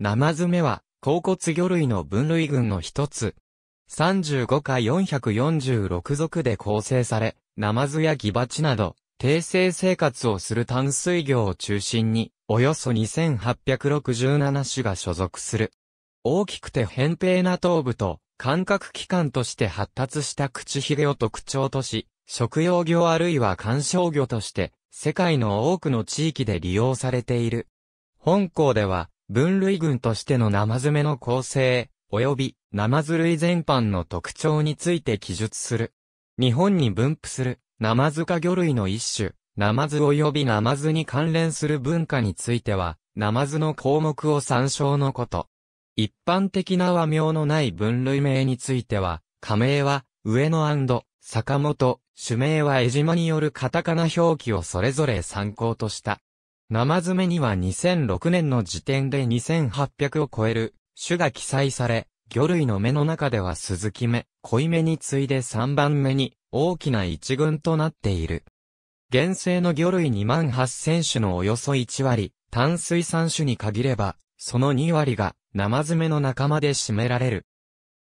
ナマズメは、甲骨魚類の分類群の一つ。35か446属で構成され、ナマズやギバチなど、低生生活をする淡水魚を中心に、およそ2867種が所属する。大きくて扁平な頭部と、感覚器官として発達した口ひげを特徴とし、食用魚あるいは観賞魚として、世界の多くの地域で利用されている。本校では、分類群としてのナマズの構成、及びナマズ類全般の特徴について記述する。日本に分布するナマズ科魚類の一種、ナマズ及びナマズに関連する文化については、ナマズの項目を参照のこと。一般的な和名のない分類名については、加盟は、上野坂本、種名は江島によるカタカナ表記をそれぞれ参考とした。生爪には2006年の時点で2800を超える種が記載され、魚類の目の中では鈴木目、濃い目に次いで3番目に大きな一群となっている。原生の魚類2万8000種のおよそ1割、淡水産種に限れば、その2割が生爪の仲間で占められる。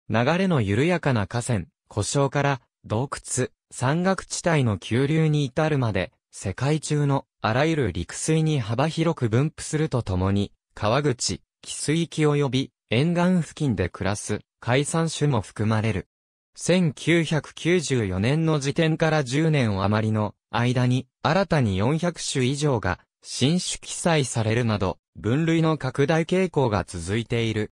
流れの緩やかな河川、故障から洞窟、山岳地帯の急流に至るまで、世界中のあらゆる陸水に幅広く分布するとともに、川口、汽水域及び沿岸付近で暮らす海産種も含まれる。1994年の時点から10年余りの間に新たに400種以上が新種記載されるなど分類の拡大傾向が続いている。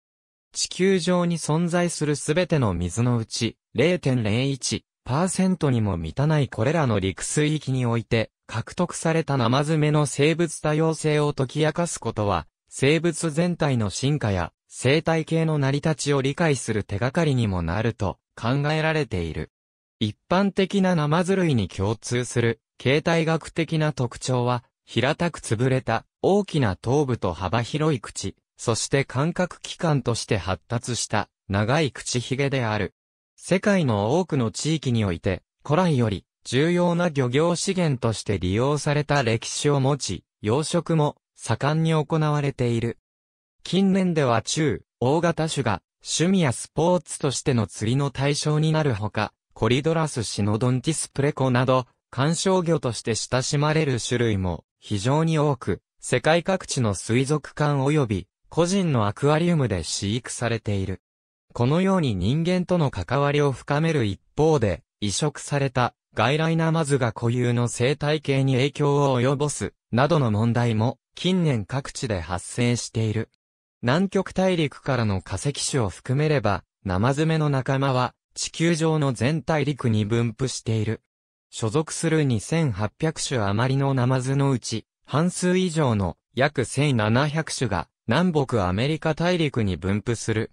地球上に存在するすべての水のうち0.01%にも満たないこれらの陸水域において獲得されたナマズメの生物多様性を解き明かすことは、生物全体の進化や生態系の成り立ちを理解する手がかりにもなると考えられている。一般的なナマズ類に共通する形態学的な特徴は、平たく潰れた大きな頭部と幅広い口、そして感覚器官として発達した長い口ひげである。世界の多くの地域において、古来より重要な漁業資源として利用された歴史を持ち、養殖も盛んに行われている。近年では中、大型種が趣味やスポーツとしての釣りの対象になるほか、コリドラスシノドンティスプレコなど、観賞魚として親しまれる種類も非常に多く、世界各地の水族館及び個人のアクアリウムで飼育されている。このように人間との関わりを深める一方で、移植された外来ナマズが固有の生態系に影響を及ぼす、などの問題も、近年各地で発生している。南極大陸からの化石種を含めれば、ナマズメの仲間は、地球上の全大陸に分布している。所属する2800種余りのナマズのうち、半数以上の約1700種が南北アメリカ大陸に分布する。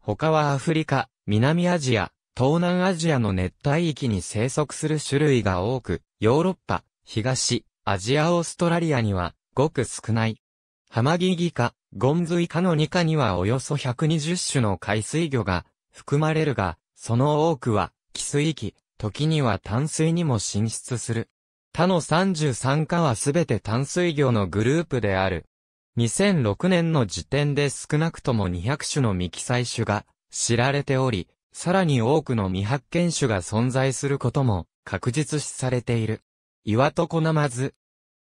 他はアフリカ、南アジア、東南アジアの熱帯域に生息する種類が多く、ヨーロッパ、東、アジアオーストラリアには、ごく少ない。ハマギギゴンズイカの2科にはおよそ120種の海水魚が含まれるが、その多くは、寄水域、時には淡水にも進出する。他の33科はすべて淡水魚のグループである。2006年の時点で少なくとも200種の未記載種が知られており、さらに多くの未発見種が存在することも確実視されている。岩とコナマズ。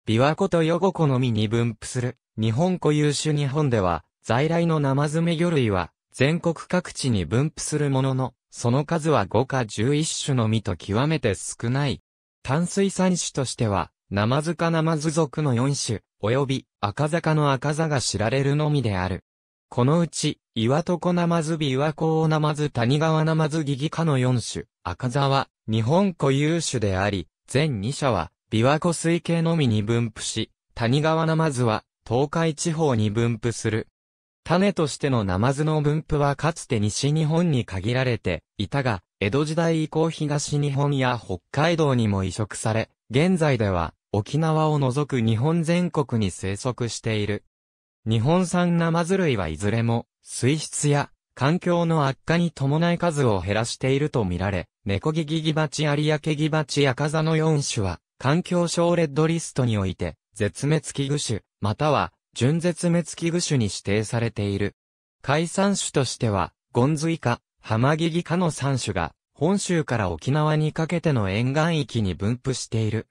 琵琶湖とヨゴ湖のみに分布する日本固有種日本では在来のナマズメ魚類は全国各地に分布するものの、その数は5か11種のみと極めて少ない。淡水産種としては、ナマズかナマズ属の4種、及び赤坂の赤座が知られるのみである。このうち、岩床ナマズ、琵琶湖ナマズ、谷川ナマズ、ギギ科の4種、赤沢、日本固有種であり、全2社は、琵琶湖水系のみに分布し、谷川ナマズは、東海地方に分布する。種としてのナマズの分布はかつて西日本に限られていたが、江戸時代以降東日本や北海道にも移植され、現在では沖縄を除く日本全国に生息している。日本産ナマズ類はいずれも、水質や環境の悪化に伴い数を減らしているとみられ、猫ギギギバチ有明ギバチアカザの4種は、環境省レッドリストにおいて、絶滅危惧種、または、純絶滅危惧種に指定されている。海産種としては、ゴンズイカ、ハマギギカの3種が、本州から沖縄にかけての沿岸域に分布している。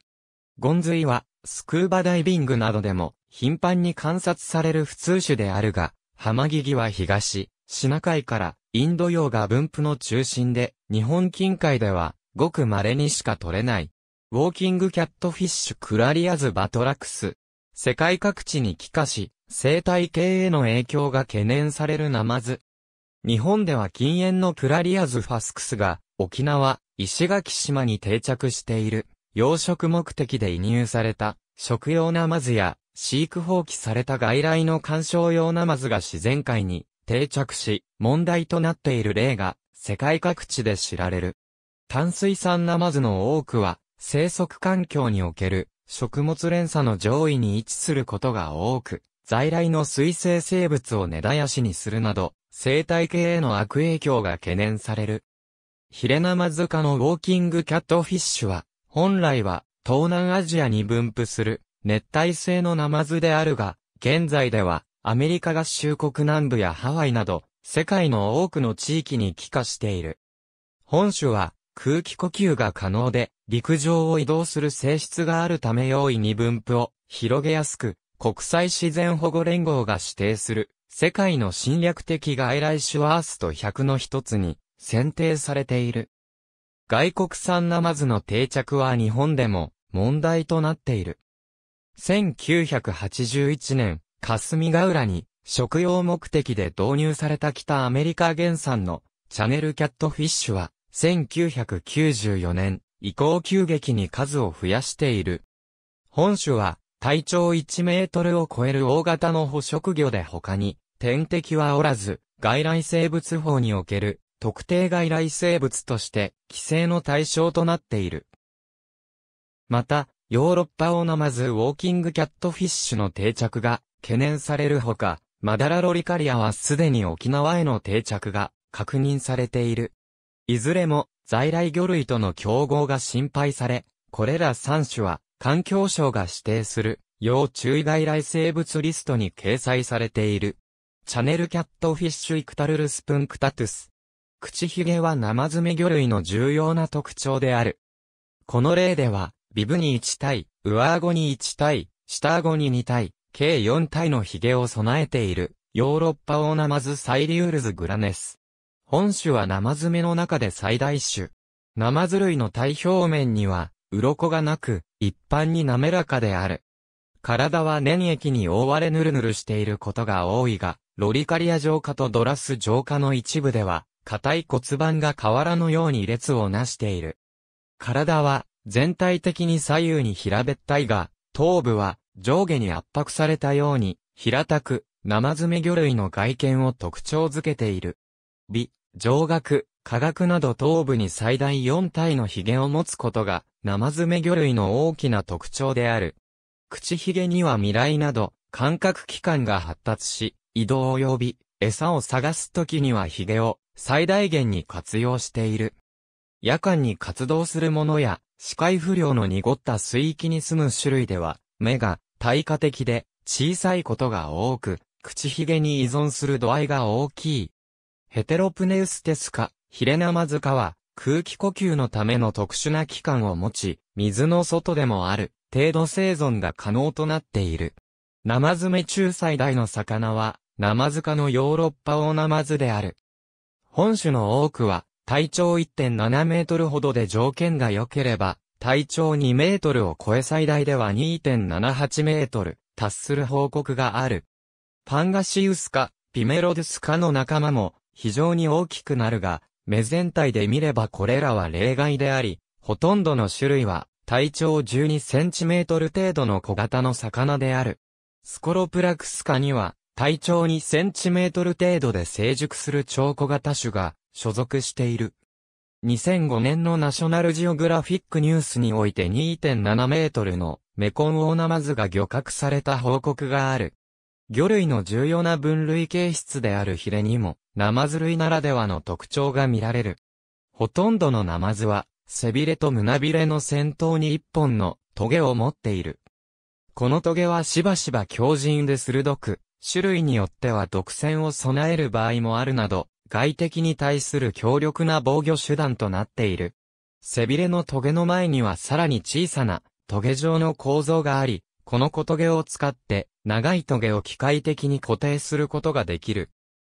ゴンズイは、スクーバダイビングなどでも頻繁に観察される普通種であるが、ハマギギは東、シナ海からインド洋が分布の中心で、日本近海ではごく稀にしか取れない。ウォーキングキャットフィッシュクラリアズバトラクス。世界各地に帰化し、生態系への影響が懸念されるナマズ。日本では禁煙のクラリアズファスクスが沖縄、石垣島に定着している。養殖目的で移入された食用ナマズや飼育放棄された外来の観賞用ナマズが自然界に定着し問題となっている例が世界各地で知られる。淡水産ナマズの多くは生息環境における食物連鎖の上位に位置することが多く、在来の水生生物を根絶やしにするなど、生態系への悪影響が懸念される。ヒレナマズ科のウォーキングキャットフィッシュは、本来は、東南アジアに分布する、熱帯性のナマズであるが、現在では、アメリカ合衆国南部やハワイなど、世界の多くの地域に帰化している。本種は、空気呼吸が可能で、陸上を移動する性質があるため容易に分布を広げやすく、国際自然保護連合が指定する、世界の侵略的外来種ワースト100の一つに選定されている。外国産ナマズの定着は日本でも問題となっている。1981年、霞ヶ浦に食用目的で導入された北アメリカ原産のチャネルキャットフィッシュは1994年以降急激に数を増やしている。本種は体長1メートルを超える大型の捕食魚で他に天敵はおらず外来生物法における特定外来生物として規制の対象となっている。また、ヨーロッパオナマズウォーキングキャットフィッシュの定着が懸念されるほか、マダラロリカリアはすでに沖縄への定着が確認されている。いずれも在来魚類との競合が心配され、これら3種は環境省が指定する要注意外来生物リストに掲載されている。チャネルキャットフィッシュイクタルルスプンクタトゥス。口ひげは生爪魚類の重要な特徴である。この例では、ビブに1体、上顎に1体、下顎に2体、計4体のひげを備えている、ヨーロッパオナマズサイリウルズグラネス。本種は生爪の中で最大種。生爪ズ類の体表面には、鱗がなく、一般に滑らかである。体は粘液に覆われぬるぬるしていることが多いが、ロリカリア浄化とドラス浄化の一部では、硬い骨盤が瓦のように列をなしている。体は全体的に左右に平べったいが、頭部は上下に圧迫されたように平たく、生爪魚類の外見を特徴づけている。美、上顎、下学など頭部に最大4体の髭を持つことが、生爪魚類の大きな特徴である。口髭には未来など、感覚器官が発達し、移動及び、餌を探すときには髭を最大限に活用している。夜間に活動するものや、視界不良の濁った水域に住む種類では、目が耐火的で小さいことが多く、口ひげに依存する度合いが大きい。ヘテロプネウステスカ、ヒレナマズカは、空気呼吸のための特殊な器官を持ち、水の外でもある、程度生存が可能となっている。ナマズメ中最大の魚は、ナマズカのヨーロッパオナマズである。本種の多くは、体長1.7メートルほどで条件が良ければ、体長2メートルを超え最大では2.78メートル、達する報告がある。パンガシウスカ、ピメロデュスカの仲間も非常に大きくなるが、目全体で見ればこれらは例外であり、ほとんどの種類は体長12センチメートル程度の小型の魚である。スコロプラクスカには体長2センチメートル程度で成熟する超小型種が所属している。2005年のナショナルジオグラフィックニュースにおいて2.7メートルのメコンオオナマズが漁獲された報告がある。魚類の重要な分類形質であるヒレにも、ナマズ類ならではの特徴が見られる。ほとんどのナマズは、背びれと胸びれの先頭に一本のトゲを持っている。このトゲはしばしば強靭で鋭く、種類によっては独占を備える場合もあるなど、外敵に対する強力な防御手段となっている。背びれの棘の前にはさらに小さな棘状の構造があり、この小棘を使って長い棘を機械的に固定することができる。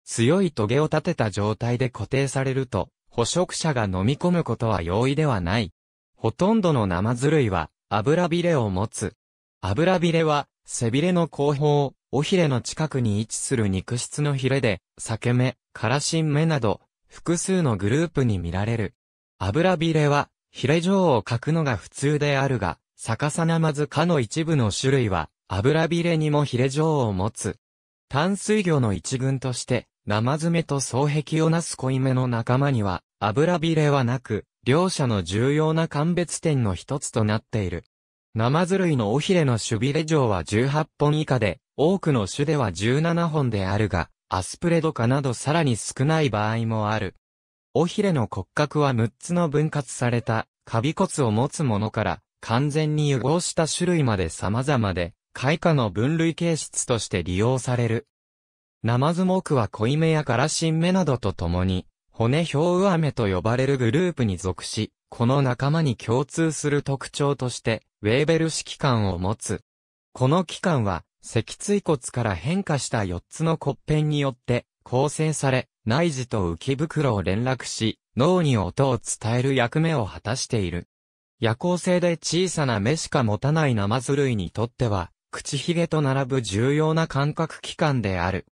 強い棘を立てた状態で固定されると、捕食者が飲み込むことは容易ではない。ほとんどの生ずる類は、油びれを持つ。油びれは、背びれの後方、尾ひれの近くに位置する肉質のヒレで、裂け目、からしん目など、複数のグループに見られる。油びれは、ヒレ状を描くのが普通であるが、逆さなまずかの一部の種類は、油びれにもヒレ状を持つ。淡水魚の一群として、生爪と双壁をなす濃いめの仲間には、油びれはなく、両者の重要な鑑別点の一つとなっている。ナマズ類の尾ひれの守備ビレ状は18本以下で、多くの種では17本であるが、アスプレド化などさらに少ない場合もある。尾ひれの骨格は6つの分割された、カビ骨を持つものから、完全に融合した種類まで様々で、開花の分類形質として利用される。ナマズ目は濃い目やガラシン目などとともに、骨表雨と呼ばれるグループに属し、この仲間に共通する特徴として、ウェーベル指揮官を持つ。この器官は、脊椎骨から変化した4つの骨片によって構成され、内耳と浮袋を連絡し、脳に音を伝える役目を果たしている。夜行性で小さな目しか持たないナマズ類にとっては、口ひげと並ぶ重要な感覚器官である。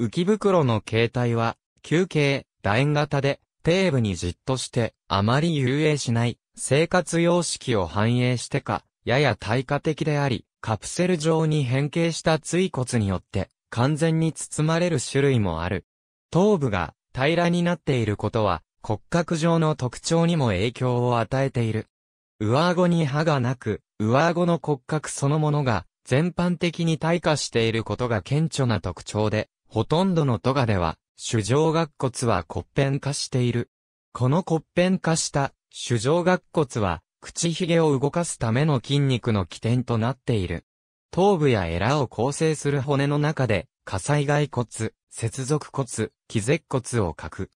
浮袋の形態は、球形、楕円型で、底部にじっとして、あまり遊泳しない、生活様式を反映してか、やや対価的であり、カプセル状に変形した椎骨によって、完全に包まれる種類もある。頭部が平らになっていることは、骨格上の特徴にも影響を与えている。上顎に歯がなく、上顎の骨格そのものが、全般的に退化していることが顕著な特徴で、ほとんどのトガでは、主上顎骨は骨片化している。この骨片化した主上顎骨は、口ひげを動かすための筋肉の起点となっている。頭部やエラを構成する骨の中で、火災骸骨、接続骨、気絶骨を欠く。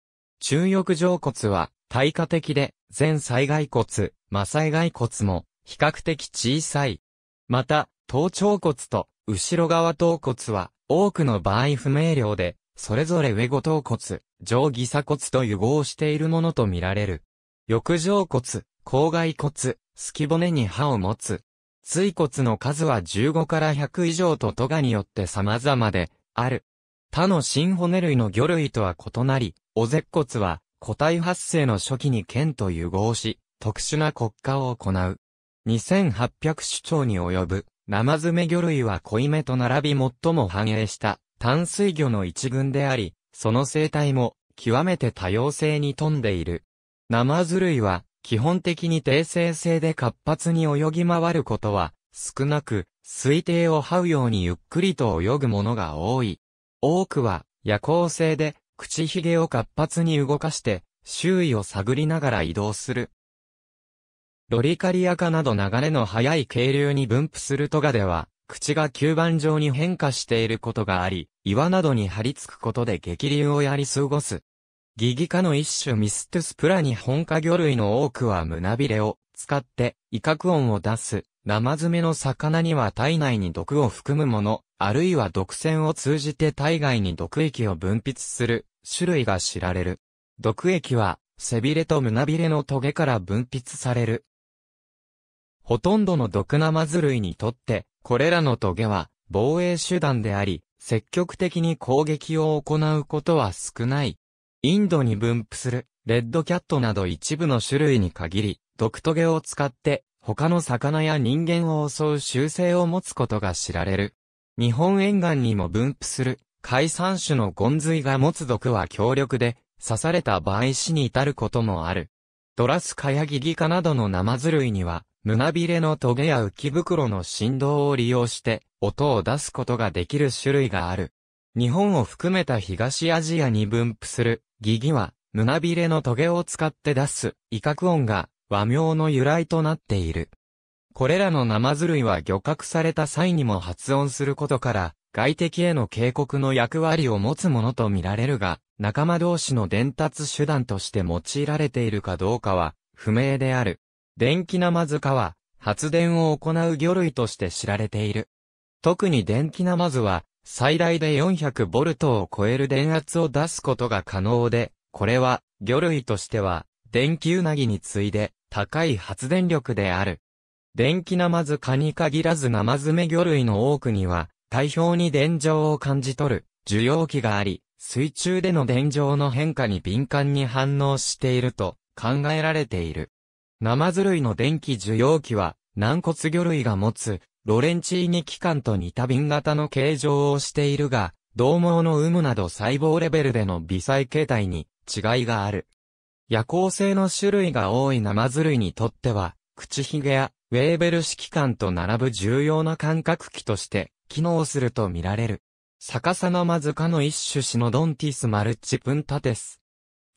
中翼上骨は、対価的で、全災害骨、魔災害骨も、比較的小さい。また、頭頂骨と、後ろ側頭骨は、多くの場合不明瞭で、それぞれ上後頭骨、上義鎖骨と融合しているものとみられる。翼上骨、口外骨、隙骨に歯を持つ。椎骨の数は15から100以上とトガによって様々で、ある。他の新骨類の魚類とは異なり、お舌骨は、個体発生の初期に剣と融合し、特殊な骨化を行う。2800種長に及ぶ、生爪魚類は濃い目と並び最も繁栄した淡水魚の一群であり、その生態も極めて多様性に富んでいる。ナマズ類は基本的に低生性で活発に泳ぎ回ることは少なく、水底を這うようにゆっくりと泳ぐものが多い。多くは夜行性で口ひげを活発に動かして周囲を探りながら移動する。ロリカリアカなど流れの速い渓流に分布するトガでは、口が吸盤状に変化していることがあり、岩などに張り付くことで激流をやり過ごす。ギギ科の一種ミストゥスプラに本科魚類の多くは胸びれを使って威嚇音を出す。生詰めの魚には体内に毒を含むもの、あるいは毒腺を通じて体外に毒液を分泌する種類が知られる。毒液は背びれと胸びれの棘から分泌されるほとんどの毒ナマズ類にとって、これらのトゲは防衛手段であり、積極的に攻撃を行うことは少ない。インドに分布するレッドキャットなど一部の種類に限り、毒トゲを使って他の魚や人間を襲う習性を持つことが知られる。日本沿岸にも分布する海産種のゴンズイが持つ毒は強力で、刺された場合死に至ることもある。ドラスカやギギカなどのナマズ類には、胸びれのトゲや浮き袋の振動を利用して音を出すことができる種類がある。日本を含めた東アジアに分布するギギは胸びれのトゲを使って出す威嚇音が和名の由来となっている。これらの生ず類は漁獲された際にも発音することから外敵への警告の役割を持つものとみられるが仲間同士の伝達手段として用いられているかどうかは不明である。電気ナマズ塚は、発電を行う魚類として知られている。特に電気ナマズは、最大で 400V を超える電圧を出すことが可能で、これは、魚類としては、電気ウナギに次いで、高い発電力である。電気ナマズ科に限らずナマズメ魚類の多くには、体表に電状を感じ取る、受容器があり、水中での電状の変化に敏感に反応していると考えられている。生ず類の電気受容器は、軟骨魚類が持つ、ロレンチーニ器官と似た瓶型の形状をしているが、同毛の有無など細胞レベルでの微細形態に違いがある。夜行性の種類が多い生ず類にとっては、口ひげやウェーベル式管と並ぶ重要な感覚器として機能すると見られる。逆さのまずかの一種シノドンティスマルチプンタテス。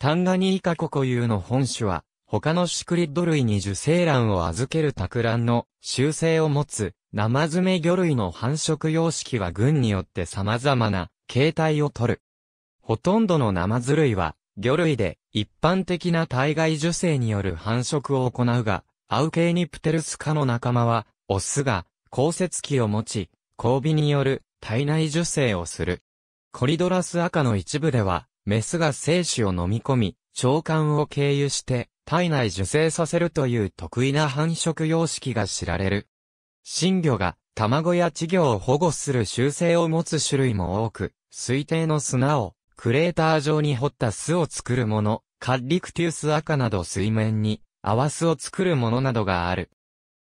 タンガニーカコ固有の本種は他のシクリッド類に受精卵を預ける托卵の習性を持つ、生爪魚類の繁殖様式は群によって様々な形態をとる。ほとんどの生ズ類は、魚類で一般的な体外受精による繁殖を行うが、アウケーニプテルス科の仲間は、オスが降雪器を持ち、交尾による体内受精をする。コリドラス赤の一部では、メスが精子を飲み込み、腸管を経由して、体内受精させるという得意な繁殖様式が知られる。新魚が卵や稚魚を保護する習性を持つ種類も多く、水底の砂をクレーター状に掘った巣を作るもの、カッリクティウス赤など水面にアワスを作るものなどがある。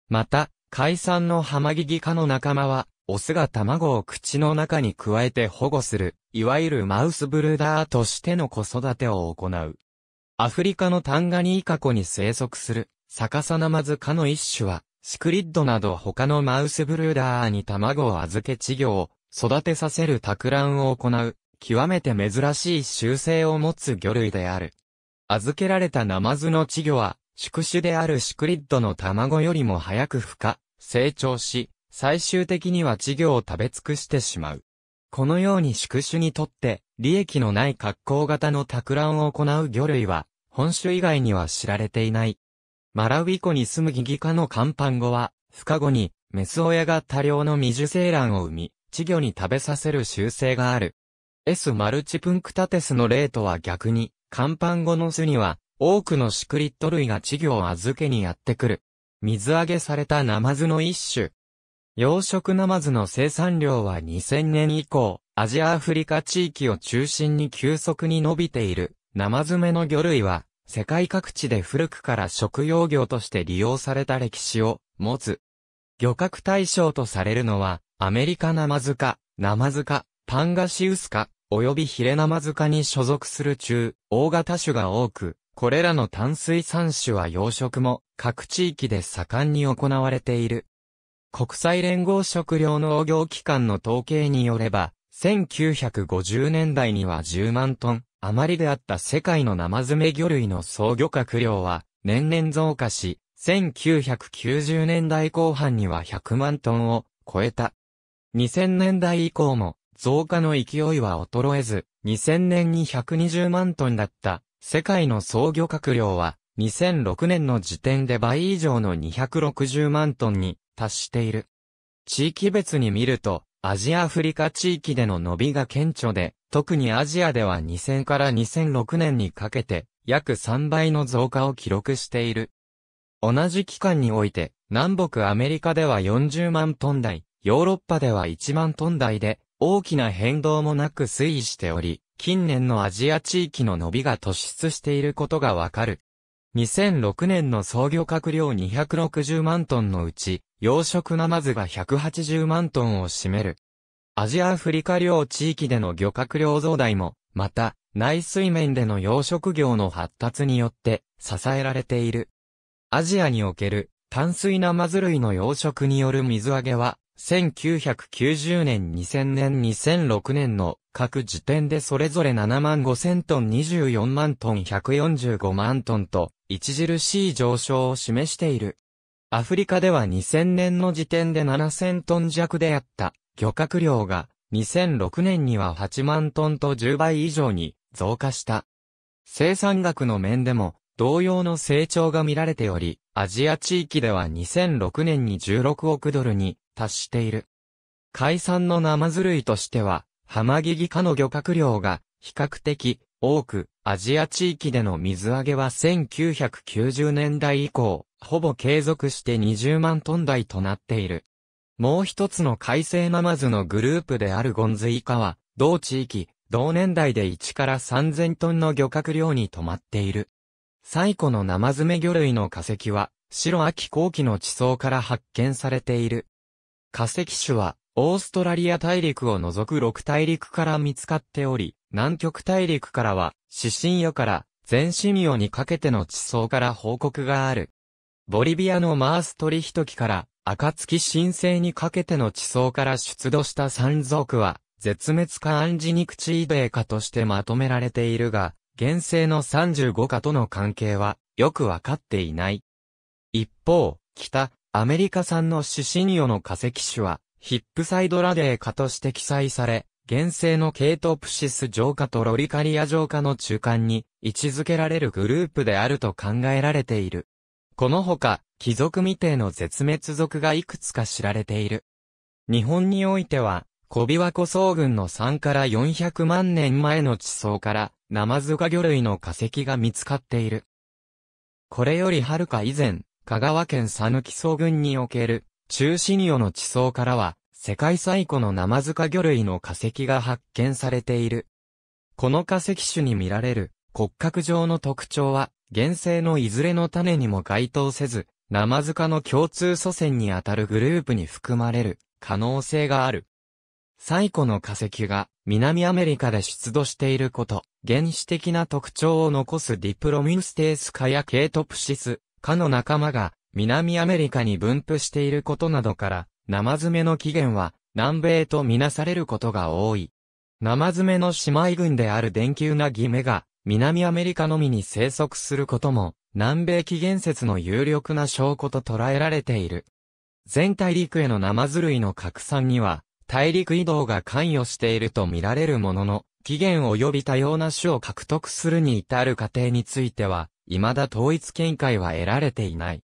また、海産のハマギギ科の仲間は、オスが卵を口の中に加えて保護する、いわゆるマウスブルーダーとしての子育てを行う。アフリカのタンガニーカ湖に生息する、逆さナマズ科の一種は、スクリッドなど他のマウスブルーダーに卵を預け稚魚を育てさせる托卵を行う、極めて珍しい習性を持つ魚類である。預けられたナマズの稚魚は、宿主であるシクリッドの卵よりも早く孵化、成長し、最終的には稚魚を食べ尽くしてしまう。このように宿主にとって、利益のない格好型の托卵を行う魚類は、本州以外には知られていない。マラウイ湖に住むギギ科のカンパンゴは、孵化後に、メス親が多量の未受精卵を産み、稚魚に食べさせる習性がある。S マルチプンクタテスの例とは逆に、カンパンゴの巣には、多くのシクリット類が稚魚を預けにやってくる。水揚げされたナマズの一種。養殖ナマズの生産量は2000年以降、アジアアフリカ地域を中心に急速に伸びている。生詰の魚類は、世界各地で古くから食用魚として利用された歴史を持つ。漁獲対象とされるのは、アメリカナマズカ、ナマズカ、パンガシウスカ、及びヒレナマズカに所属する中、大型種が多く、これらの淡水産種は養殖も各地域で盛んに行われている。国際連合食糧農業機関の統計によれば、1950年代には10万トンあまりであった世界の生詰め魚類の創業。獲量は年々増加し、1990年代後半には100万トンを超えた。2000年代以降も増加の勢いは衰えず、2000年に120万トンだった世界の創業獲量は2006年の時点で倍以上の260万トンに達している。地域別に見ると、アジアアフリカ地域での伸びが顕著で、特にアジアでは2000から2006年にかけて、約3倍の増加を記録している。同じ期間において、南北アメリカでは40万トン台、ヨーロッパでは1万トン台で、大きな変動もなく推移しており、近年のアジア地域の伸びが突出していることがわかる。2006年の創業閣量260万トンのうち、養殖ナマズが180万トンを占める。アジアアフリカ領地域での漁獲量増大も、また、内水面での養殖業の発達によって支えられている。アジアにおける淡水ナマズ類の養殖による水揚げは、1990年、2000年、2006年の各時点でそれぞれ7万5000トン、24万トン、145万トンと著しい上昇を示している。アフリカでは2000年の時点で7000トン弱であった漁獲量が2006年には8万トンと10倍以上に増加した。生産額の面でも同様の成長が見られており、アジア地域では2006年に16億ドルに達している。海産の生マズ類としては、ハマギギ科の漁獲量が比較的多くアジア地域での水揚げは1990年代以降、ほぼ継続して20万トン台となっている。もう一つの海星ナマズのグループであるゴンズイカは、同地域、同年代で1から3000トンの漁獲量に止まっている。最古のナマズメ魚類の化石は、白秋後期の地層から発見されている。化石種は、オーストラリア大陸を除く6大陸から見つかっており、南極大陸からは、死神予から全神予にかけての地層から報告がある。ボリビアのマーストリヒトキから暁神聖にかけての地層から出土した山賊は、絶滅かアンジニクチーベー化としてまとめられているが、現世の35化との関係は、よくわかっていない。一方、北、アメリカ産のシシニオの化石種は、ヒップサイドラデー化として記載され、原生のケイトプシス浄化とロリカリア浄化の中間に位置づけられるグループであると考えられている。このほか、貴族未定の絶滅族がいくつか知られている。日本においては、小琵琶湖草群の3から400万年前の地層から、ナマズカ魚類の化石が見つかっている。これよりはるか以前、香川県讃岐草群における、中心魚の地層からは、世界最古のナマズカ魚類の化石が発見されている。この化石種に見られる骨格上の特徴は、原生のいずれの種にも該当せず、ナマズカの共通祖先にあたるグループに含まれる可能性がある。最古の化石が南アメリカで出土していること、原始的な特徴を残すディプロミウステース化やケイトプシス化の仲間が南アメリカに分布していることなどから生爪の起源は南米とみなされることが多い。生爪の姉妹群である電球なギメが南アメリカのみに生息することも南米起源説の有力な証拠と捉えられている。全大陸への生ず類の拡散には大陸移動が関与していると見られるものの、起源及び多様な種を獲得するに至る過程については、未だ統一見解は得られていない。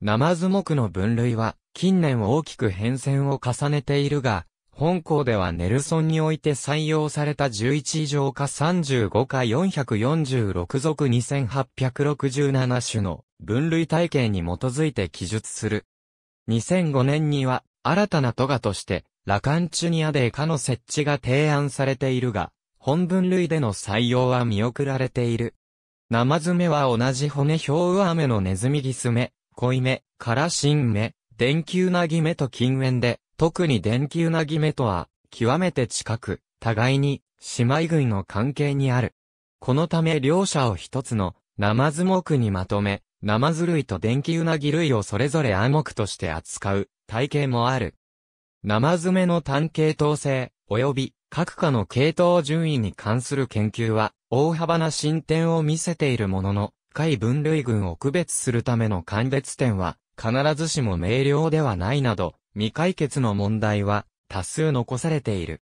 生ズ目の分類は、近年大きく変遷を重ねているが、本校ではネルソンにおいて採用された11上か35か446属2867種の分類体系に基づいて記述する。2005年には新たな都画としてラカンチュニアデーカの設置が提案されているが、本分類での採用は見送られている。生爪は同じ骨表雨のネズミギス目、い目、ラシン目、電球なぎ目と近縁で、特に電球なぎ目とは、極めて近く、互いに、姉妹群の関係にある。このため両者を一つの、ナマズ目にまとめ、ナマズ類と電気うなぎ類をそれぞれ暗黙として扱う、体系もある。ナマズ目の単系統性、及び、各科の系統順位に関する研究は、大幅な進展を見せているものの、下位分類群を区別するための間別点は、必ずしも明瞭ではないなど、未解決の問題は多数残されている。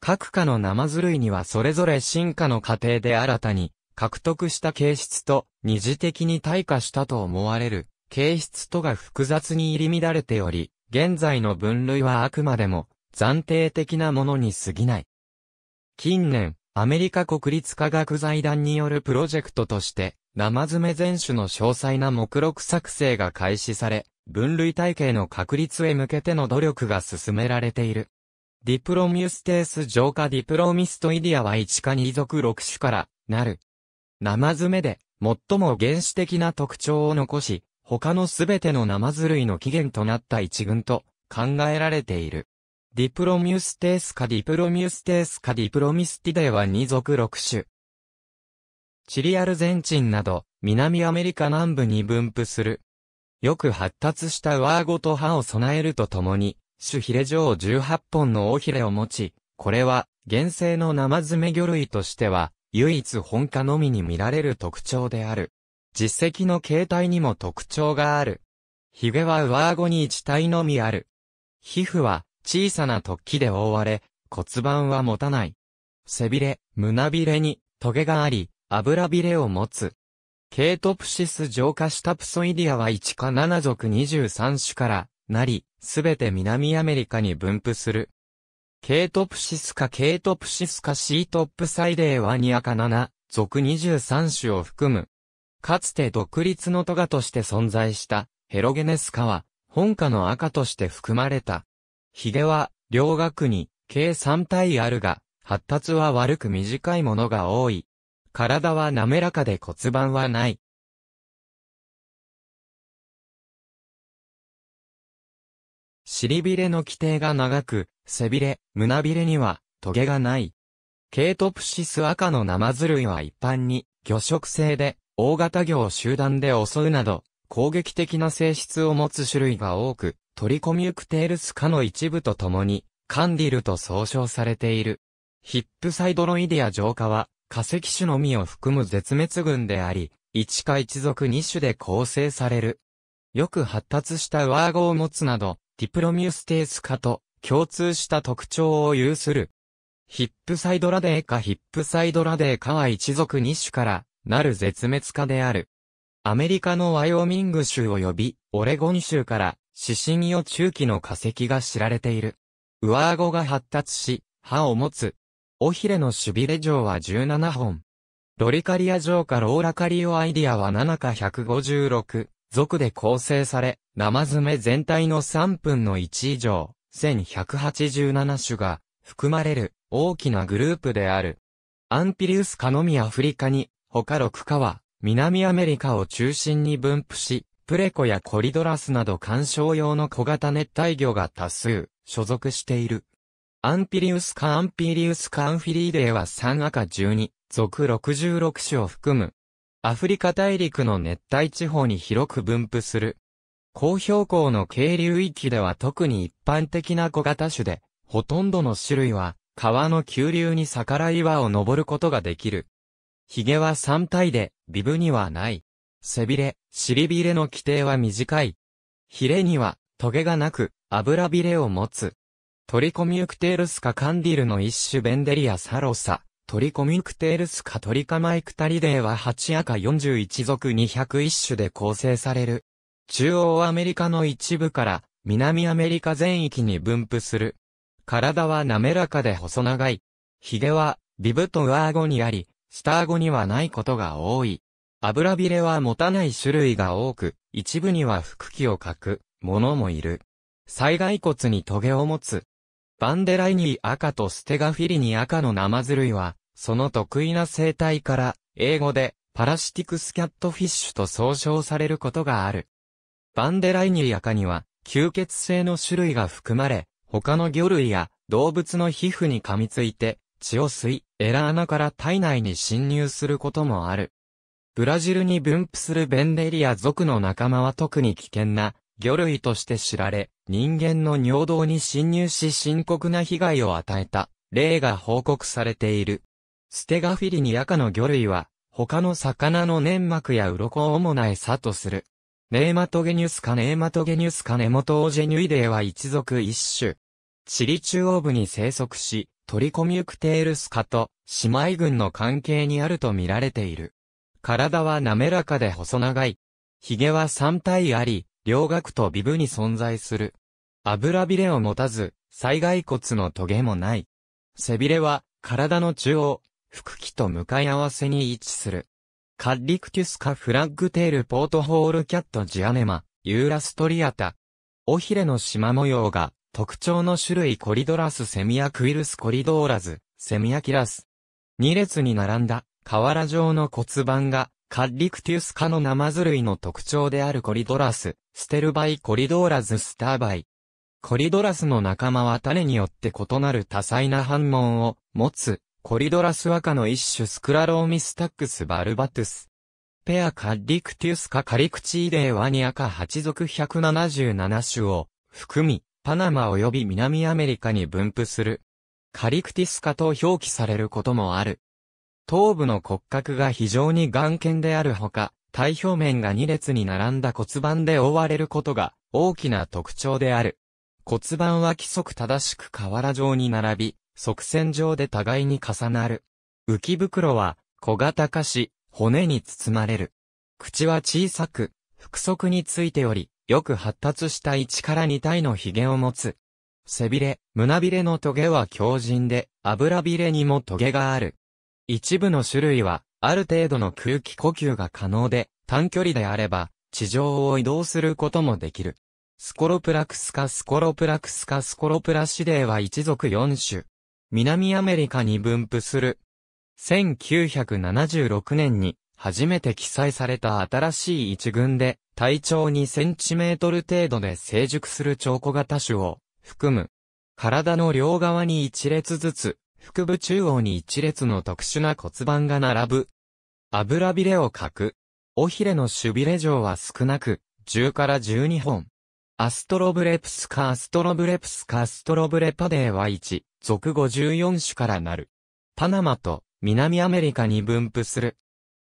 各科の生ず類にはそれぞれ進化の過程で新たに獲得した形質と二次的に退化したと思われる形質とが複雑に入り乱れており、現在の分類はあくまでも暫定的なものに過ぎない。近年、アメリカ国立科学財団によるプロジェクトとして、生爪全種の詳細な目録作成が開始され、分類体系の確立へ向けての努力が進められている。ディプロミュステース浄化ディプロミストイディアは1か2属6種から、なる。生爪で、最も原始的な特徴を残し、他のすべての生ズ類の起源となった一群と考えられている。ディプロミュステースかディプロミュステースかディプロミスティデは2属6種。チリアルゼンチンなど、南アメリカ南部に分布する。よく発達した上顎と歯を備えるとともに、種ヒレ状18本の尾ヒレを持ち、これは、原生の生爪魚類としては、唯一本家のみに見られる特徴である。実績の形態にも特徴がある。ヒゲは上顎に一体のみある。皮膚は、小さな突起で覆われ、骨盤は持たない。背びれ、胸びれに、トゲがあり、油びれを持つ。ケイトプシス浄化したプソイディアは1か7属23種からなり、すべて南アメリカに分布する。ケイトプシスかケイトプシスかシートップサイデーは2アか7属23種を含む。かつて独立のトガとして存在したヘロゲネスカは本家の赤として含まれた。ヒゲは、両学に、計3体あるが、発達は悪く短いものが多い。体は滑らかで骨盤はない。尻びれの規定が長く、背びれ、胸びれには、トゲがない。ケイトプシス赤のナマズ類は一般に、魚食性で、大型魚を集団で襲うなど、攻撃的な性質を持つ種類が多く、トリコミュクテールス科の一部とともに、カンディルと総称されている。ヒップサイドロイディア浄化は、化石種のみを含む絶滅群であり、一か一族二種で構成される。よく発達した上顎を持つなど、ディプロミュステース科と共通した特徴を有する。ヒップサイドラデーかヒップサイドラデーかは一族二種からなる絶滅科である。アメリカのワイオミング州及びオレゴン州からシシニオ中期の化石が知られている。上顎が発達し、歯を持つ。尾ひれのしびれ状は17本。ロリカリア状かローラカリオアイディアは7か156、属で構成され、生爪全体の3分の1以上、1187種が含まれる大きなグループである。アンピリウスカノミアフリカに、他6かは南アメリカを中心に分布し、プレコやコリドラスなど観賞用の小型熱帯魚が多数所属している。アンピリウスカアンピリウスカアンフィリーデーは3赤12、属66種を含む。アフリカ大陸の熱帯地方に広く分布する。高標高の渓流域では特に一般的な小型種で、ほとんどの種類は川の急流に逆らい岩を登ることができる。髭は三体で、ビブにはない。背びれ、尻びれの規定は短い。ヒレには、トゲがなく、油びれを持つ。トリコミュクテールスカカンディルの一種ベンデリアサロサ。トリコミュクテールスカトリカマイクタリデーは8赤41属2 0一種で構成される。中央アメリカの一部から南アメリカ全域に分布する。体は滑らかで細長い。髭は、ビブとーゴにあり、スター語にはないことが多い。油びれは持たない種類が多く、一部には腹気を書く、ものもいる。災害骨に棘を持つ。バンデライニー赤とステガフィリニ赤の生ずズ類は、その得意な生態から、英語で、パラシティクスキャットフィッシュと総称されることがある。バンデライニー赤には、吸血性の種類が含まれ、他の魚類や動物の皮膚に噛みついて、血を吸い、エラ穴から体内に侵入することもある。ブラジルに分布するベンデリア族の仲間は特に危険な魚類として知られ、人間の尿道に侵入し深刻な被害を与えた例が報告されている。ステガフィリニアの魚類は、他の魚の粘膜や鱗を主な餌とする。ネーマトゲニュスカネーマトゲニュスカネモトオジェニュイデーは一族一種。チリ中央部に生息し、トリコミュクテールスカと姉妹群の関係にあると見られている。体は滑らかで細長い。髭は3体あり、両顎とビブに存在する。油びれを持たず、災害骨のトゲもない。背びれは、体の中央、腹気と向かい合わせに位置する。カッリクティスカフラッグテールポートホールキャットジアネマ、ユーラストリアタ。尾ひれの縞模様が特徴の種類コリドラスセミアクイルスコリドーラズ、セミアキラス。2列に並んだ、瓦状の骨盤が、カッリクティウス科のナマズ類の特徴であるコリドラス、ステルバイコリドーラズスターバイ。コリドラスの仲間は種によって異なる多彩な反問を持つ、コリドラス和歌の一種スクラローミスタックスバルバトゥス。ペアカリクティウス科カリクチーデーワニアか8族177種を含み、パナマ及び南アメリカに分布する。カリクティスカと表記されることもある。頭部の骨格が非常に眼見であるほか、体表面が2列に並んだ骨盤で覆われることが大きな特徴である。骨盤は規則正しく瓦状に並び、側線上で互いに重なる。浮き袋は小型化し、骨に包まれる。口は小さく、腹側についており、よく発達した1から2体の髭を持つ。背びれ、胸びれのトゲは強靭で、油びれにもトゲがある。一部の種類は、ある程度の空気呼吸が可能で、短距離であれば、地上を移動することもできる。スコロプラクスカスコロプラクスカスコロプラシデーは一族4種。南アメリカに分布する。1976年に初めて記載された新しい一群で、体長2センチメートル程度で成熟する超小型種を含む。体の両側に一列ずつ、腹部中央に一列の特殊な骨盤が並ぶ。油びれを描く。おひれの守備れ状は少なく、10から12本。アストロブレプスカアストロブレプスカアストロブレパデーは1、属54種からなる。パナマと南アメリカに分布する。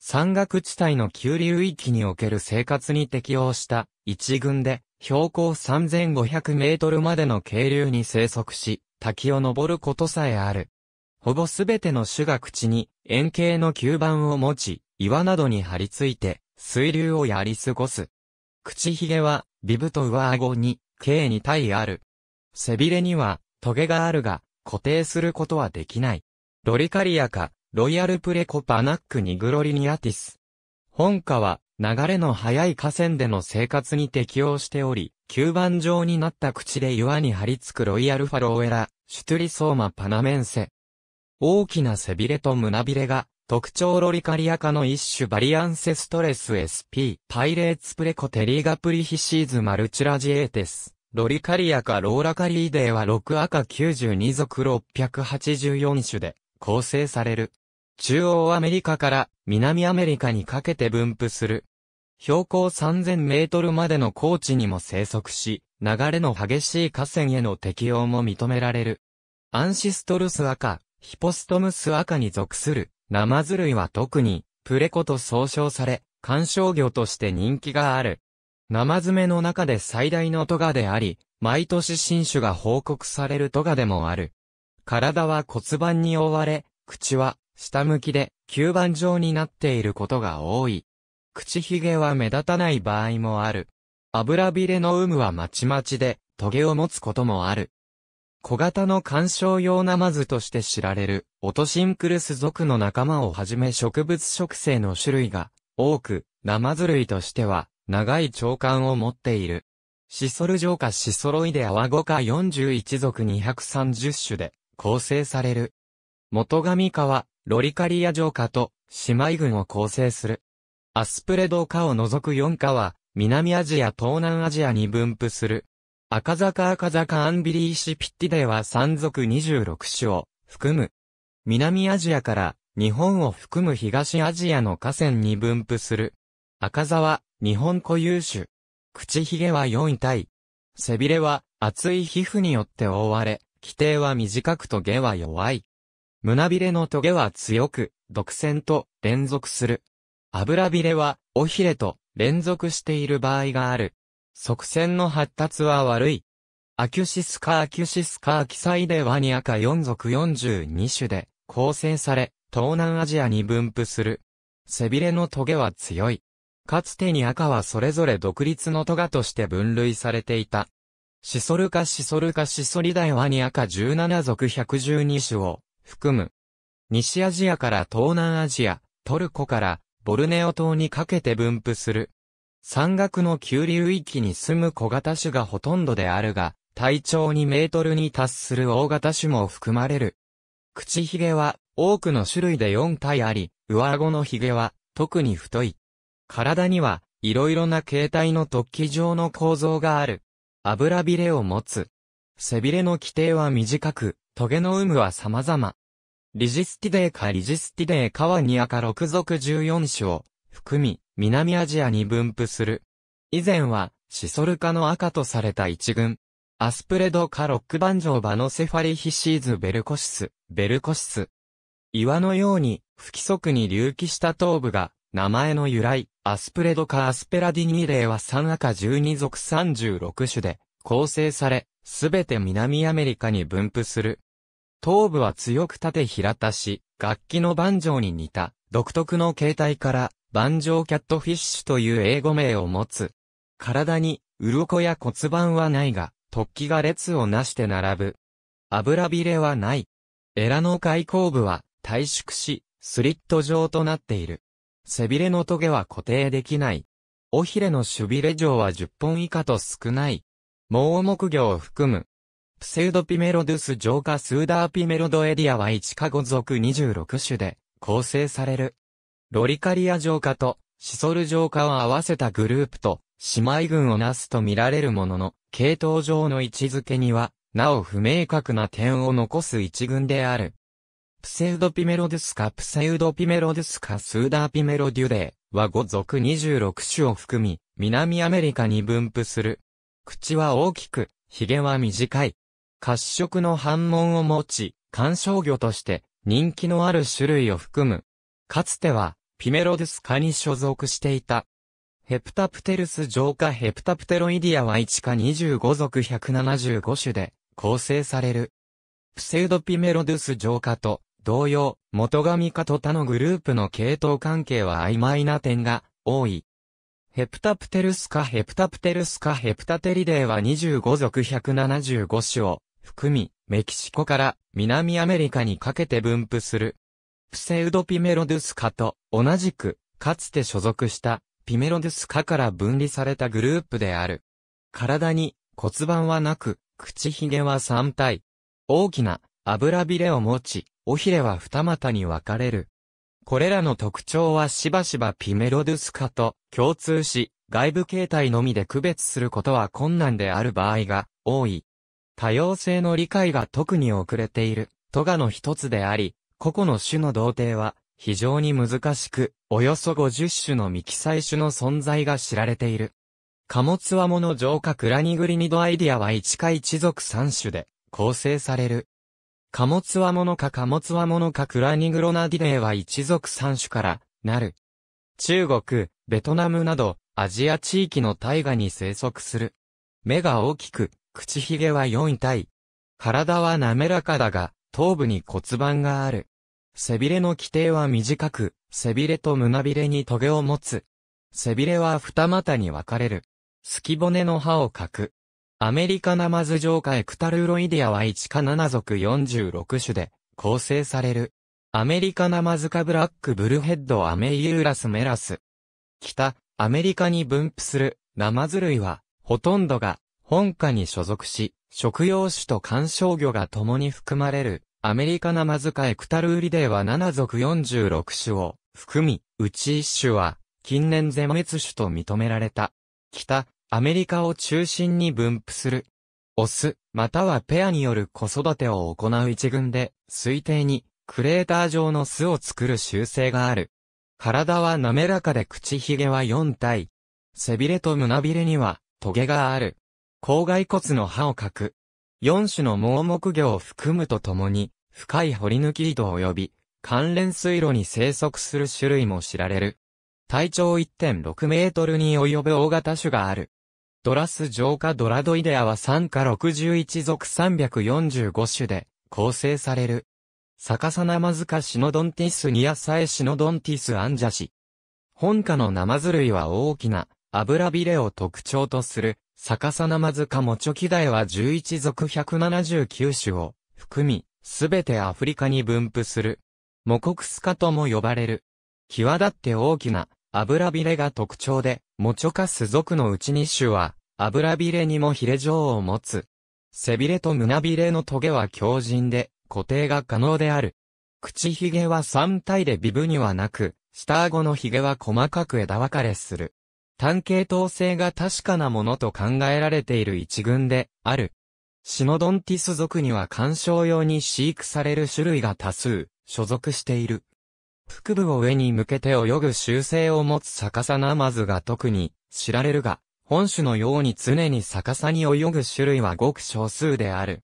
山岳地帯の急流域における生活に適応した一群で標高3500メートルまでの渓流に生息し、滝を登ることさえある。ほぼすべての種が口に円形の吸盤を持ち、岩などに張り付いて水流をやり過ごす。口ひげはビブと上顎に計に体ある。背びれにはトゲがあるが固定することはできない。ロリカリアかロイヤルプレコパナックニグロリニアティス。本家は、流れの速い河川での生活に適応しており、吸盤状になった口で岩に張り付くロイヤルファローエラ、シュトゥリソーマパナメンセ。大きな背びれと胸びれが、特徴ロリカリア科の一種バリアンセストレス SP、パイレーツプレコテリーガプリヒシーズマルチュラジエーテス。ロリカリア科ローラカリーデーは6赤92属684種で構成される。中央アメリカから南アメリカにかけて分布する。標高3000メートルまでの高地にも生息し、流れの激しい河川への適応も認められる。アンシストルス赤、ヒポストムス赤に属する、ナマズ類は特に、プレコと総称され、観賞魚として人気がある。ナマズの中で最大のトガであり、毎年新種が報告されるトガでもある。体は骨盤に覆われ、口は下向きで、吸盤状になっていることが多い。口ひげは目立たない場合もある。油びれの有無はまちまちで、トゲを持つこともある。小型の観賞用ナマズとして知られる、オトシンクルス属の仲間をはじめ植物植生の種類が多く、ナマズ類としては、長い長官を持っている。シソル状かシソロイデアワゴ科41属230種で構成される。元神科はロリカリア城下と姉妹群を構成する。アスプレド下を除く4下は、南アジア東南アジアに分布する。赤坂赤坂アンビリーシピッティデは山賊26種を含む。南アジアから日本を含む東アジアの河川に分布する。赤沢、日本固有種。口ひげは4体。背びれは厚い皮膚によって覆われ、規定は短くと毛は弱い。胸びれのトゲは強く、独占と連続する。油びれは、尾ひれと連続している場合がある。側線の発達は悪い。アキュシスカアキュシスカアキサイデワニアカ4属42種で構成され、東南アジアに分布する。背びれのトゲは強い。かつてに赤はそれぞれ独立のトガとして分類されていた。シソルカシソルカシソリダイワニアカ17属112種を含む。西アジアから東南アジア、トルコからボルネオ島にかけて分布する。山岳の急流域に住む小型種がほとんどであるが、体長2メートルに達する大型種も含まれる。口ひげは多くの種類で4体あり、上顎のひげは特に太い。体には色々な形態の突起状の構造がある。油びれを持つ。背びれの規定は短く、トゲの有無は様々。リジスティデーカリジスティデーカは2アか6属14種を含み、南アジアに分布する。以前は、シソル科の赤とされた一群。アスプレドカロックバンジョーバノセファリヒシーズベルコシス、ベルコシス。岩のように、不規則に隆起した頭部が、名前の由来、アスプレドカアスペラディニーレイは3赤12属36種で、構成され、すべて南アメリカに分布する。頭部は強く縦平たし、楽器のバンジョーに似た、独特の形態から、バンジョーキャットフィッシュという英語名を持つ。体に、鱗や骨盤はないが、突起が列をなして並ぶ。油びれはない。エラの開口部は、退縮し、スリット状となっている。背びれの棘は固定できない。尾ひれの守備れ状は10本以下と少ない。盲目魚を含む。プセウドピメロドゥス浄化スーダーピメロドエディアは1カゴ属26種で構成される。ロリカリア浄化とシソル浄化を合わせたグループと姉妹群をなすと見られるものの、系統上の位置づけには、なお不明確な点を残す一群である。プセウドピメロデュスかプセウドピメロデュスかスーダーピメロデュデーは5属26種を含み、南アメリカに分布する。口は大きく、髭は短い。褐色の反紋を持ち、観賞魚として人気のある種類を含む。かつては、ピメロデス科に所属していた。ヘプタプテルス上下ヘプタプテロイディアは1科25属175種で構成される。プセウドピメロデュス上下と同様、元神科と他のグループの系統関係は曖昧な点が多い。ヘプタプテルスカヘプタプテルスカヘプタテリデーは25属175種を含み、メキシコから南アメリカにかけて分布する。プセウドピメロドゥスカと同じく、かつて所属したピメロドゥスカから分離されたグループである。体に骨盤はなく、口ひげは3体。大きな油びれを持ち、尾ひれは二股に分かれる。これらの特徴はしばしばピメロドゥス化と共通し、外部形態のみで区別することは困難である場合が多い。多様性の理解が特に遅れている、トガの一つであり、個々の種の同定は非常に難しく、およそ50種の未記載種の存在が知られている。貨物はモの浄化クラニグリニドアイディアは一か一族3種で構成される。貨物はものか貨物はものかクラニグロナディネーは一族三種からなる。中国、ベトナムなどアジア地域の大河に生息する。目が大きく、口ひげは4体。体は滑らかだが、頭部に骨盤がある。背びれの規定は短く、背びれと胸びれに棘を持つ。背びれは二股に分かれる。隙骨の歯を欠く。アメリカナマズ上下エクタルロイディアは1か7属46種で構成される。アメリカナマズカブラックブルヘッドアメイユーラスメラス。北、アメリカに分布するナマズ類は、ほとんどが本家に所属し、食用種と観賞魚が共に含まれる、アメリカナマズカエクタルウリデーは7属46種を含み、うち1種は近年全滅種と認められた。北、アメリカを中心に分布する。オス、またはペアによる子育てを行う一群で、推定に、クレーター状の巣を作る習性がある。体は滑らかで口ひげは4体。背びれと胸びれには、トゲがある。口蓋骨の歯を欠く。4種の盲目魚を含むとともに、深い掘り抜き井戸及び、関連水路に生息する種類も知られる。体長1.6メートルに及ぶ大型種がある。ドラス浄化ドラドイデアは3か61属345種で構成される。逆さナマズ科シノドンティスニアサエシノドンティスアンジャシ。本科のナマズ類は大きな油びれを特徴とする逆さナマズ科モチョキダイは11属179種を含み、すべてアフリカに分布する。モコクスカとも呼ばれる。際立って大きな油びれが特徴で、モチョカス族のうちに種は、油びれにもヒレ状を持つ。背びれと胸びれのトゲは強靭で、固定が可能である。口ひげは三体でビブにはなく、下顎のひげは細かく枝分かれする。単系統性が確かなものと考えられている一群で、ある。シノドンティス属には観賞用に飼育される種類が多数、所属している。腹部を上に向けて泳ぐ習性を持つ逆さナマズが特に知られるが、本種のように常に逆さに泳ぐ種類はごく少数である。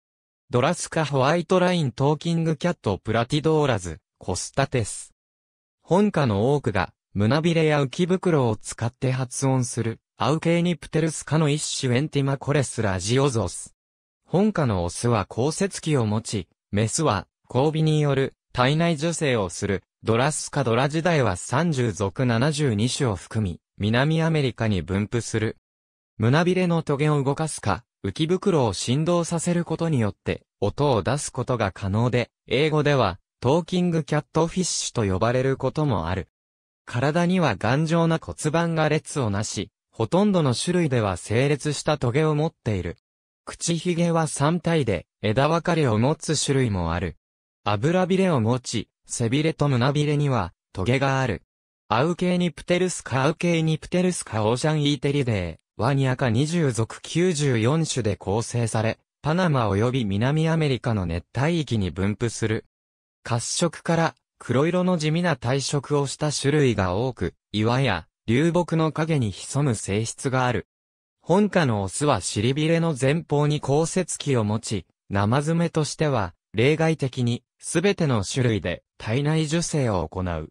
ドラスカホワイトライントーキングキャットプラティドーラズ、コスタテス。本家の多くが、胸びれや浮き袋を使って発音する、アウケーニプテルス科の一種エンティマコレスラジオゾス。本家のオスは降雪器を持ち、メスは、交尾による体内受精をするドラスカドラ時代は30属72種を含み、南アメリカに分布する。胸びれのトゲを動かすか、浮き袋を振動させることによって、音を出すことが可能で、英語では、トーキングキャットフィッシュと呼ばれることもある。体には頑丈な骨盤が列をなし、ほとんどの種類では整列したトゲを持っている。口ひげは3体で、枝分かれを持つ種類もある。油びれを持ち、背びれと胸びれには、トゲがある。アウケーニプテルスカアウケーニプテルスカオーシャンイーテリデー、ワニアカ20属94種で構成され、パナマ及び南アメリカの熱帯域に分布する。褐色から黒色の地味な体色をした種類が多く、岩や流木の影に潜む性質がある。本家のオスは尻びれの前方に降雪器を持ち、生爪としては例外的にすべての種類で体内受精を行う。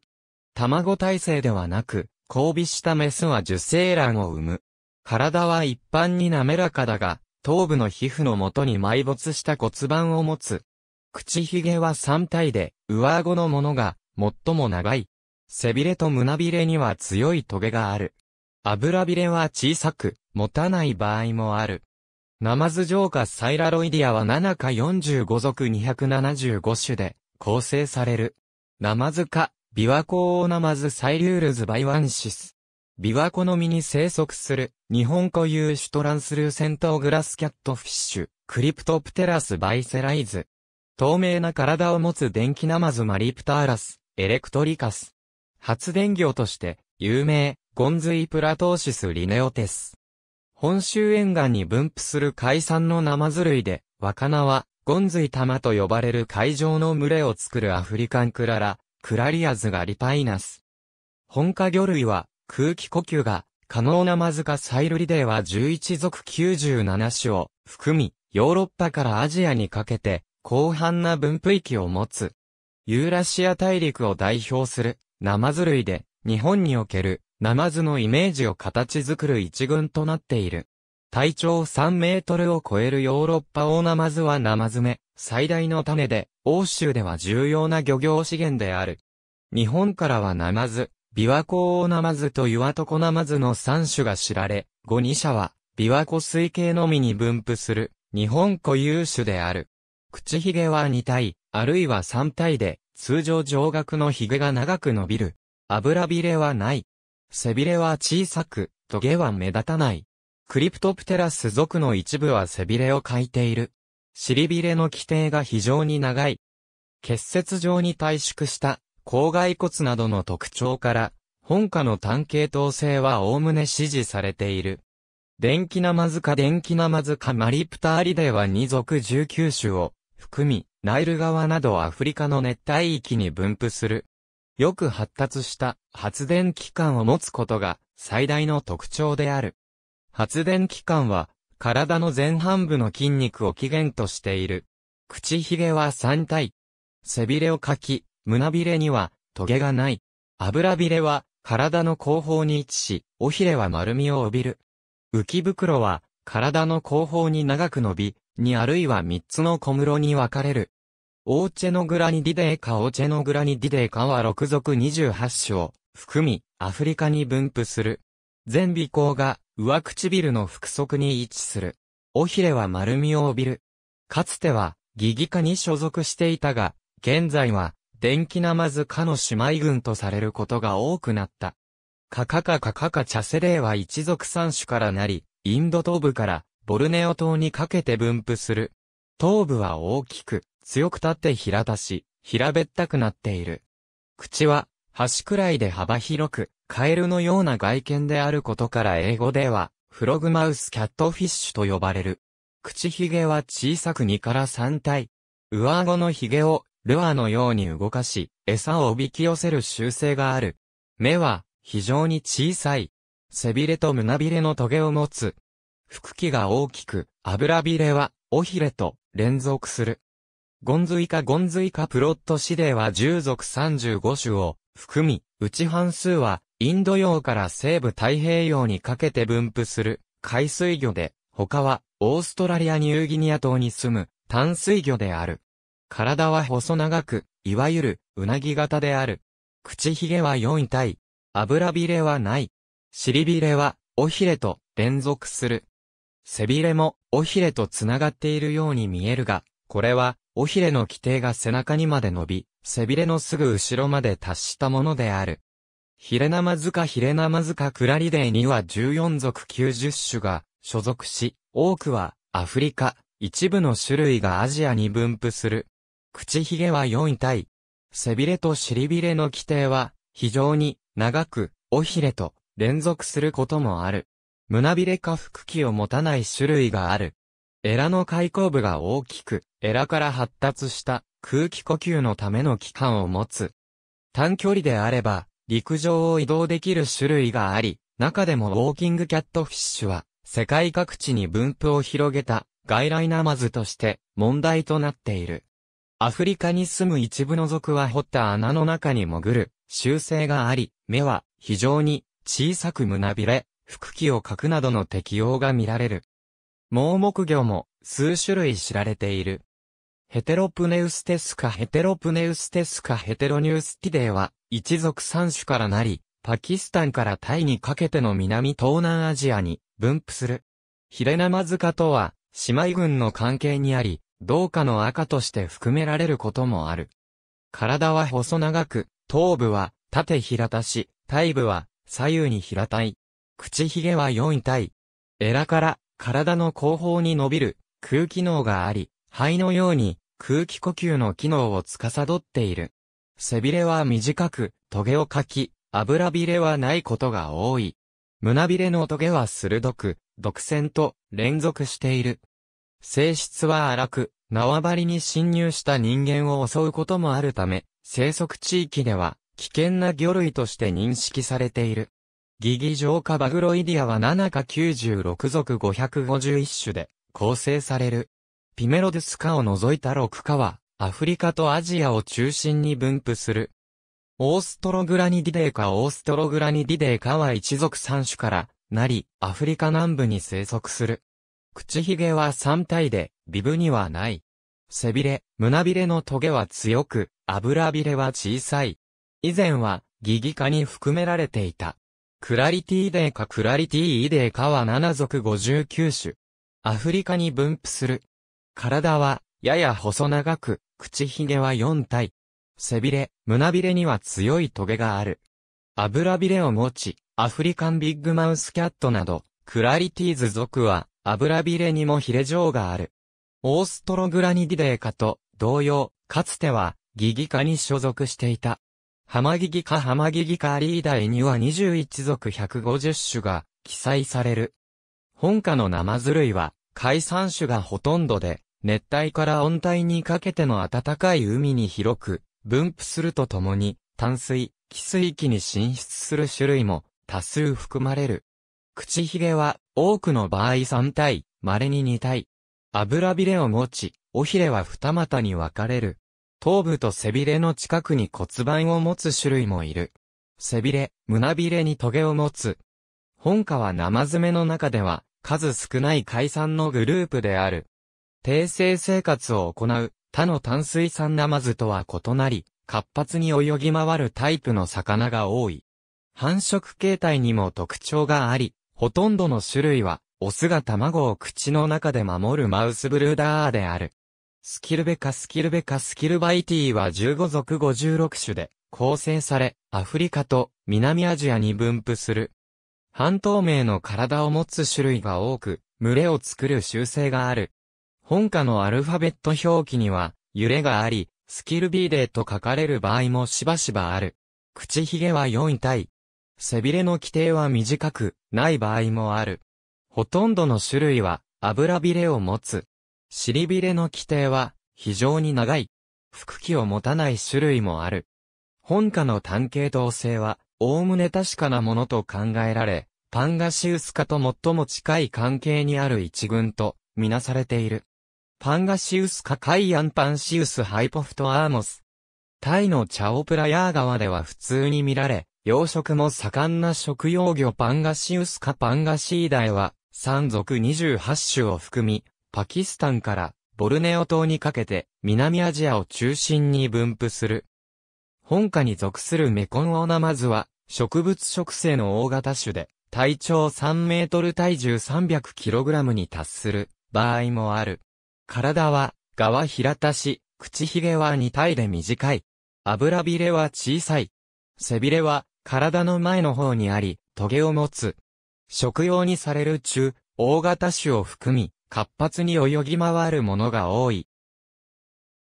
卵体制ではなく、交尾したメスは受精卵を産む。体は一般に滑らかだが、頭部の皮膚のもとに埋没した骨盤を持つ。口ひげは3体で、上顎のものが最も長い。背びれと胸びれには強いトゲがある。油びれは小さく、持たない場合もある。ナマズ浄化サイラロイディアは7か45属275種で構成される。ナマズ科、ビワコオオナマズサイリュールズバイワンシス。ビワコの実に生息する、日本固有種トランスルーセントグラスキャットフィッシュ、クリプトプテラスバイセライズ。透明な体を持つ電気ナマズマリプターラス、エレクトリカス。発電業として、有名、ゴンズイプラトーシスリネオテス。本州沿岸に分布する海産のナマズ類で、若菜は、ゴンズイ玉と呼ばれる海上の群れを作るアフリカンクララ、クラリアズがリパイナス。本科魚類は、空気呼吸が、可能なマズカサイルリデーは11族97種を含み、ヨーロッパからアジアにかけて、広範な分布域を持つ。ユーラシア大陸を代表する、ナマズ類で、日本における、ナマズのイメージを形作る一群となっている。体長3メートルを超えるヨーロッパオオナマズはナマズメ、最大の種で、欧州では重要な漁業資源である。日本からはナマズ、琵琶湖オオナマズと岩床ナマズの3種が知られ、5、2社は、琵琶湖水系のみに分布する、日本固有種である。口ひげは2体、あるいは3体で、通常上顎のひげが長く伸びる。油びれはない。背びれは小さく、トゲは目立たない。クリプトプテラス属の一部は背びれを欠いている。尻びれの規定が非常に長い。結節状に退縮した、頭蓋骨などの特徴から、本科の単系統性は概ね支持されている。電気ナマズか電気ナマズかマリプターリデは2属19種を含み、ナイル川などアフリカの熱帯域に分布する。よく発達した発電機関を持つことが最大の特徴である。発電機関は体の前半部の筋肉を起源としている。口ひげは3体。背びれをかき、胸びれにはトゲがない。油びれは体の後方に位置し、尾ひれは丸みを帯びる。浮き袋は体の後方に長く伸び、にあるいは3つの小室に分かれる。オーチェノグラニディデーカオーチェノグラニディデーカは6属28種を含み、アフリカに分布する。全尾孔が上唇の腹側に位置する。尾ひれは丸みを帯びる。かつては、ギギ科に所属していたが、現在は、電気ナマズ科の姉妹群とされることが多くなった。カカカカカカチャセレイは一族三種からなり、インド東部からボルネオ島にかけて分布する。頭部は大きく、強く立って平たし、平べったくなっている。口は、端くらいで幅広く、カエルのような外見であることから英語では、フログマウスキャットフィッシュと呼ばれる。口ひげは小さく2から3体。上顎のひげを、ルアーのように動かし、餌をおびき寄せる習性がある。目は、非常に小さい。背びれと胸びれの棘を持つ。腹器が大きく、油びれは、尾ひれと連続する。ゴンズイカゴンズイカプロット指令は従属35種を含み、うち半数はインド洋から西部太平洋にかけて分布する海水魚で、他はオーストラリアニューギニア島に住む淡水魚である。体は細長く、いわゆるうなぎ型である。口ひげは4体。油びれはない。尻びれは尾ひれと連続する。背びれも尾ひれとつながっているように見えるが、これは尾ひれの規定が背中にまで伸び、背びれのすぐ後ろまで達したものである。ヒレナマズカヒレナマズカクラリデーには14属90種が所属し、多くはアフリカ、一部の種類がアジアに分布する。口ひげは4体。背びれと尻びれの規定は非常に長く、尾ひれと連続することもある。胸びれか腹器を持たない種類がある。エラの開口部が大きく、エラから発達した空気呼吸のための器官を持つ。短距離であれば、陸上を移動できる種類があり、中でもウォーキングキャットフィッシュは、世界各地に分布を広げた外来ナマズとして問題となっている。アフリカに住む一部の族は掘った穴の中に潜る習性があり、目は非常に小さく胸びれ、腹気をかくなどの適用が見られる。盲目魚も数種類知られている。ヘテロプネウステスカヘテロプネウステスカヘテロニュースティデイは一族三種からなり、パキスタンからタイにかけての南東南アジアに分布する。ヒレナマズカとは姉妹群の関係にあり、同化の赤として含められることもある。体は細長く、頭部は縦平たし、体部は左右に平たい。口ひげは4体。エラから体の後方に伸びる空気脳があり、肺のように空気呼吸の機能を司っている。背びれは短く、トゲをかき、油びれはないことが多い。胸びれのトゲは鋭く、独占と連続している。性質は荒く、縄張りに侵入した人間を襲うこともあるため、生息地域では危険な魚類として認識されている。ギギジョーカバグロイディアは7か96属551種で構成される。ピメロデス科を除いた6科は、アフリカとアジアを中心に分布する。オーストログラニディデーかオーストログラニディデーかは一族3種からなり、アフリカ南部に生息する。口ひげは3体で、ビブにはない。背びれ、胸びれのトゲは強く、油びれは小さい。以前は、ギギ科に含められていた。クラリティデーカクラリティイデーカは7族59種。アフリカに分布する。体は、やや細長く、口ひげは4体。背びれ、胸びれには強いトゲがある。油びれを持ち、アフリカンビッグマウスキャットなど、クラリティーズ族は、油びれにもヒレ状がある。オーストログラニディデーカと同様、かつては、ギギカに所属していた。浜木ギか浜木ギ科リーダイには21属150種が記載される。本科のナマズ類は、海産種がほとんどで、熱帯から温帯にかけての暖かい海に広く、分布するとともに、淡水、寄水域に進出する種類も多数含まれる。口ひげは多くの場合3体、稀に2体。油びれを持ち、尾ひれは二股に分かれる。頭部と背びれの近くに骨盤を持つ種類もいる。背びれ、胸びれにトゲを持つ。本科は生爪の中では、数少ない海産のグループである。低生生活を行う他の淡水産ナマズとは異なり、活発に泳ぎ回るタイプの魚が多い。繁殖形態にも特徴があり、ほとんどの種類は、オスが卵を口の中で守るマウスブルーダーである。スキルベカスキルベカスキルバイティは15属56種で構成され、アフリカと南アジアに分布する。半透明の体を持つ種類が多く、群れを作る習性がある。本家のアルファベット表記には、揺れがあり、スキルビーデーと書かれる場合もしばしばある。口ひげは4位体、背びれの規定は短く、ない場合もある。ほとんどの種類は、油びれを持つ。尻びれの規定は非常に長い。腹器を持たない種類もある。本科の単系統性は、おおむね確かなものと考えられ、パンガシウス科と最も近い関係にある一群と、みなされている。パンガシウス科カイアンパンシウスハイポフトアーモス。タイのチャオプラヤー川では普通に見られ、養殖も盛んな食用魚パンガシウス科パンガシーダイは、山賊28種を含み、パキスタンからボルネオ島にかけて南アジアを中心に分布する。本家に属するメコンオナマズは植物植生の大型種で体長3メートル体重 300kg に達する場合もある。体は側平たし、口ひげは2体で短い。油びれは小さい。背びれは体の前の方にあり、棘を持つ。食用にされる中、大型種を含み、活発に泳ぎ回るものが多い。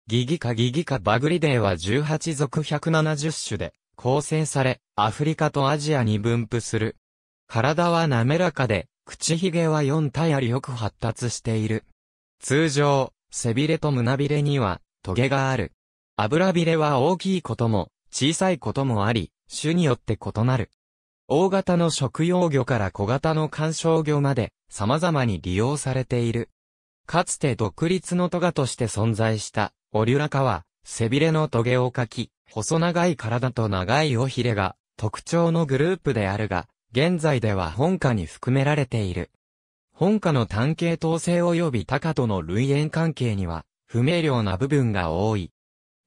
ギギカギギカバグリデーは18属170種で構成され、アフリカとアジアに分布する。体は滑らかで、口ひげは4体ありよく発達している。通常、背びれと胸びれには、トゲがある。油びれは大きいことも、小さいこともあり、種によって異なる。大型の食用魚から小型の観賞魚まで様々に利用されている。かつて独立のトガとして存在したオリュラカは背びれのトゲをかき、細長い体と長い尾ひれが特徴のグループであるが、現在では本家に含められている。本家の単系統性及び高との類縁関係には不明瞭な部分が多い。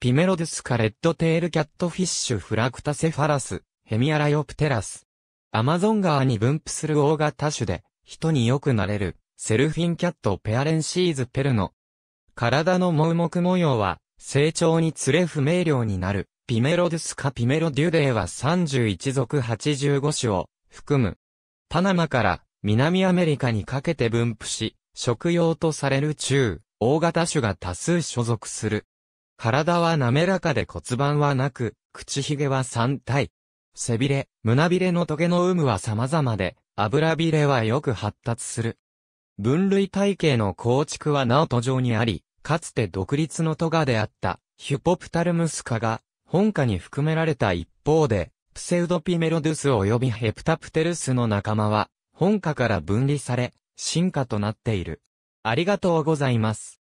ピメロデュスカレッドテールキャットフィッシュフラクタセファラス、ヘミアラヨプテラス、アマゾン川に分布する大型種で、人によくなれる、セルフィンキャットペアレンシーズペルノ。体の盲目模様は、成長につれ不明瞭になる、ピメロデュスかピメロデュデーは31属85種を含む。パナマから南アメリカにかけて分布し、食用とされる中、大型種が多数所属する。体は滑らかで骨盤はなく、口ひげは3体。背びれ、胸びれの棘の有無は様々で、油びれはよく発達する。分類体系の構築はなお途上にあり、かつて独立のトガであったヒュポプタルムス科が本科に含められた一方で、プセウドピメロドゥス及びヘプタプテルスの仲間は本科から分離され、進化となっている。ありがとうございます。